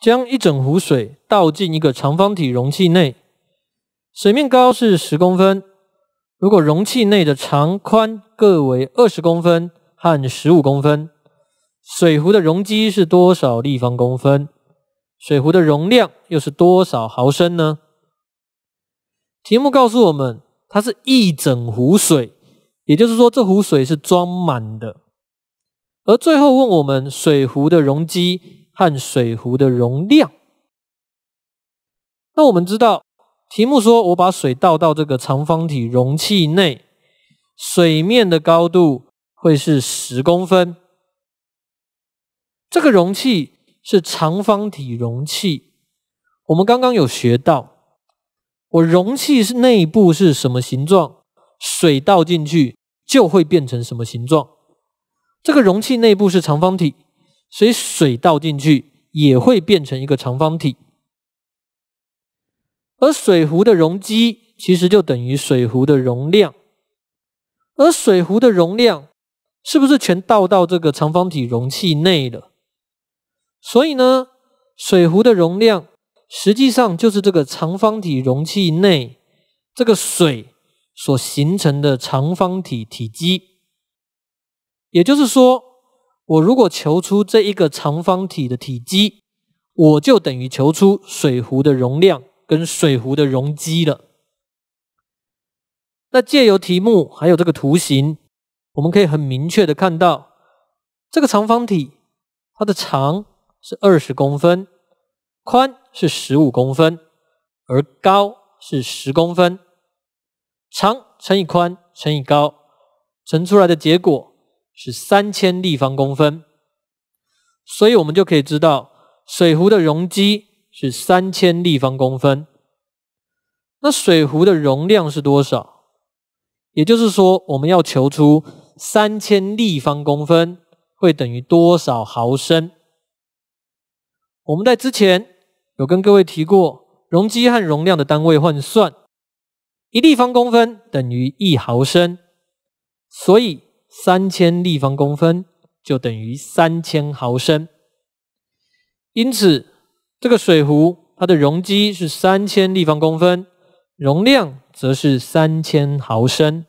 将一整壶水倒进一个长方体容器内，水面高是十公分。如果容器内的长、宽各为二十公分和十五公分，水壶的容积是多少立方公分？水壶的容量又是多少毫升呢？题目告诉我们，它是一整壶水，也就是说这壶水是装满的。而最后问我们水壶的容积。看水壶的容量。那我们知道，题目说，我把水倒到这个长方体容器内，水面的高度会是十公分。这个容器是长方体容器，我们刚刚有学到，我容器是内部是什么形状，水倒进去就会变成什么形状。这个容器内部是长方体。所以水倒进去也会变成一个长方体，而水壶的容积其实就等于水壶的容量，而水壶的容量是不是全倒到这个长方体容器内了？所以呢，水壶的容量实际上就是这个长方体容器内这个水所形成的长方体体积，也就是说。我如果求出这一个长方体的体积，我就等于求出水壶的容量跟水壶的容积了。那借由题目还有这个图形，我们可以很明确的看到，这个长方体它的长是二十公分，宽是十五公分，而高是十公分，长乘以宽乘以高，乘出来的结果。是三千立方公分，所以我们就可以知道水壶的容积是三千立方公分。那水壶的容量是多少？也就是说，我们要求出三千立方公分会等于多少毫升？我们在之前有跟各位提过容积和容量的单位换算，一立方公分等于一毫升，所以。三千立方公分就等于三千毫升，因此这个水壶它的容积是三千立方公分，容量则是三千毫升。